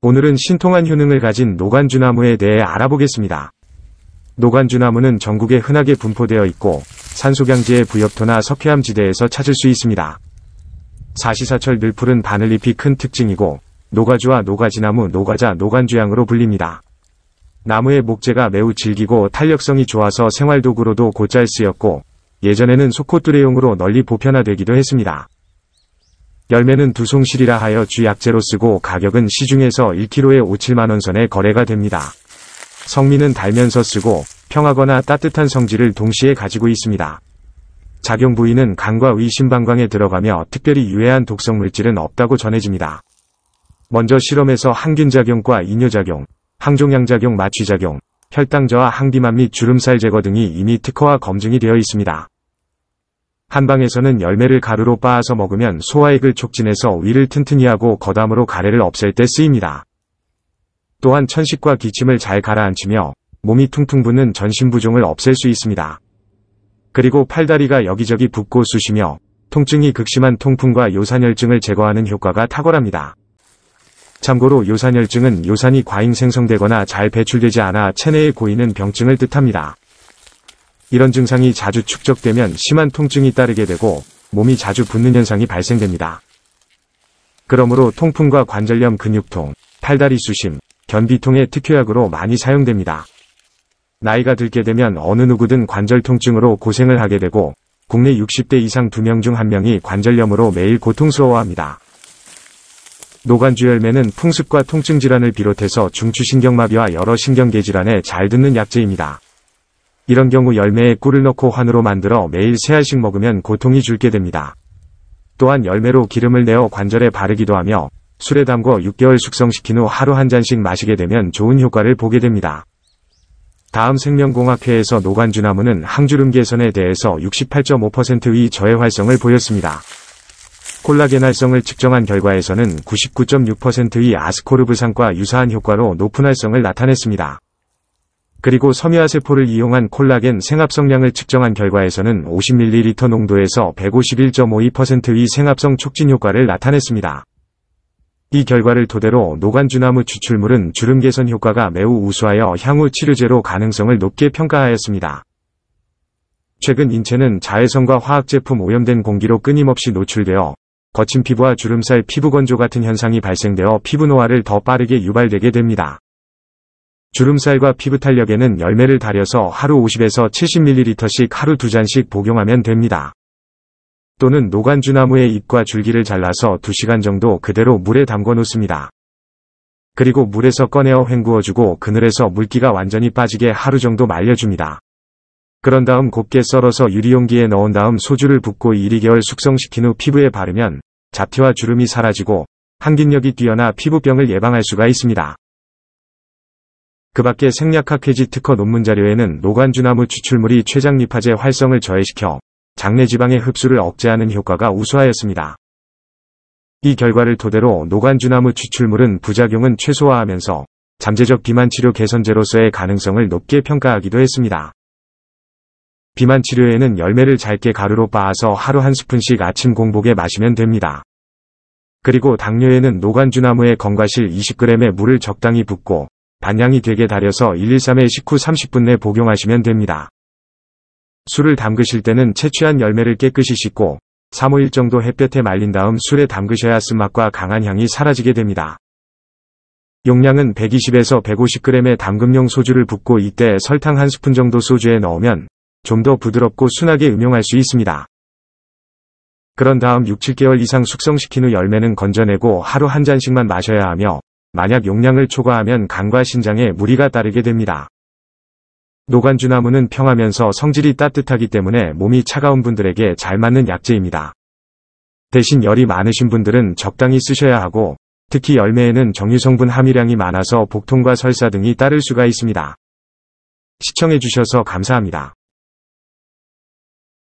오늘은 신통한 효능을 가진 노간주나무에 대해 알아보겠습니다. 노간주나무는 전국에 흔하게 분포되어 있고 산소경지의 부엽토나 석회암지대에서 찾을 수 있습니다. 사시사철 늘푸른 바늘잎이 큰 특징이고 노가주와 노가지나무, 노가자, 노간주향으로 불립니다. 나무의 목재가 매우 질기고 탄력성이 좋아서 생활도구로도 곧잘 쓰였고 예전에는 소코뚜레용으로 널리 보편화되기도 했습니다. 열매는 두송실이라 하여 쥐약재로 쓰고 가격은 시중에서 1kg에 5, 7만원 선에 거래가 됩니다. 성미는 달면서 쓰고 평하거나 따뜻한 성질을 동시에 가지고 있습니다. 작용 부위는 간과 의심방광에 들어가며 특별히 유해한 독성물질은 없다고 전해집니다. 먼저 실험에서 항균작용과 이뇨작용, 항종양작용 마취작용, 혈당 저하 항비만 및 주름살 제거 등이 이미 특허와 검증이 되어 있습니다. 한방에서는 열매를 가루로 빻아서 먹으면 소화액을 촉진해서 위를 튼튼히 하고 거담으로 가래를 없앨 때 쓰입니다. 또한 천식과 기침을 잘 가라앉히며 몸이 퉁퉁 붓는 전신부종을 없앨 수 있습니다. 그리고 팔다리가 여기저기 붓고 쑤시며 통증이 극심한 통풍과 요산혈증을 제거하는 효과가 탁월합니다. 참고로 요산혈증은 요산이 과잉 생성되거나 잘 배출되지 않아 체내에 고이는 병증을 뜻합니다. 이런 증상이 자주 축적되면 심한 통증이 따르게 되고 몸이 자주 붓는 현상이 발생됩니다. 그러므로 통풍과 관절염 근육통, 팔다리 수심, 견비통의 특효약으로 많이 사용됩니다. 나이가 들게 되면 어느 누구든 관절 통증으로 고생을 하게 되고 국내 60대 이상 2명 중 1명이 관절염으로 매일 고통스러워합니다. 노관주열매는 풍습과 통증 질환을 비롯해서 중추신경마비와 여러 신경계 질환에 잘 듣는 약재입니다. 이런 경우 열매에 꿀을 넣고 환으로 만들어 매일 3 알씩 먹으면 고통이 줄게 됩니다. 또한 열매로 기름을 내어 관절에 바르기도 하며 술에 담궈 6개월 숙성시킨 후 하루 한 잔씩 마시게 되면 좋은 효과를 보게 됩니다. 다음 생명공학회에서 노관주나무는 항주름 개선에 대해서 68.5%의 저해활성을 보였습니다. 콜라겐 활성을 측정한 결과에서는 99.6%의 아스코르브산과 유사한 효과로 높은 활성을 나타냈습니다. 그리고 섬유화세포를 이용한 콜라겐 생합성량을 측정한 결과에서는 50ml 농도에서 151.52%의 생합성 촉진 효과를 나타냈습니다. 이 결과를 토대로 노간주나무 추출물은 주름 개선 효과가 매우 우수하여 향후 치료제로 가능성을 높게 평가하였습니다. 최근 인체는 자외선과 화학제품 오염된 공기로 끊임없이 노출되어 거친 피부와 주름살 피부 건조 같은 현상이 발생되어 피부 노화를 더 빠르게 유발되게 됩니다. 주름살과 피부 탄력에는 열매를 달여서 하루 50에서 70ml씩 하루 두잔씩 복용하면 됩니다. 또는 노간주나무의 잎과 줄기를 잘라서 2시간 정도 그대로 물에 담궈 놓습니다. 그리고 물에서 꺼내어 헹구어주고 그늘에서 물기가 완전히 빠지게 하루 정도 말려줍니다. 그런 다음 곱게 썰어서 유리용기에 넣은 다음 소주를 붓고 1, 2개월 숙성시킨 후 피부에 바르면 잡티와 주름이 사라지고 항균력이 뛰어나 피부병을 예방할 수가 있습니다. 그 밖에 생략학회지 특허 논문 자료에는 노관주나무 추출물이 췌장리파제 활성을 저해시켜 장내 지방의 흡수를 억제하는 효과가 우수하였습니다. 이 결과를 토대로 노관주나무 추출물은 부작용은 최소화하면서 잠재적 비만 치료 개선제로서의 가능성을 높게 평가하기도 했습니다. 비만 치료에는 열매를 잘게 가루로 빻아서 하루 한 스푼씩 아침 공복에 마시면 됩니다. 그리고 당뇨에는 노관주나무의 건과실 2 0 g 의 물을 적당히 붓고 반향이 되게 달여서 1 1 3회 식후 30분 내 복용하시면 됩니다. 술을 담그실 때는 채취한 열매를 깨끗이 씻고 3, 5일 정도 햇볕에 말린 다음 술에 담그셔야 쓴맛과 강한 향이 사라지게 됩니다. 용량은 120에서 150g의 담금용 소주를 붓고 이때 설탕 한 스푼 정도 소주에 넣으면 좀 더 부드럽고 순하게 음용할 수 있습니다. 그런 다음 6, 7개월 이상 숙성시킨 후 열매는 건져내고 하루 한 잔씩만 마셔야 하며 만약 용량을 초과하면 간과 신장에 무리가 따르게 됩니다. 노간주나무는 평하면서 성질이 따뜻하기 때문에 몸이 차가운 분들에게 잘 맞는 약재입니다. 대신 열이 많으신 분들은 적당히 쓰셔야 하고 특히 열매에는 정유성분 함유량이 많아서 복통과 설사 등이 따를 수가 있습니다. 시청해주셔서 감사합니다.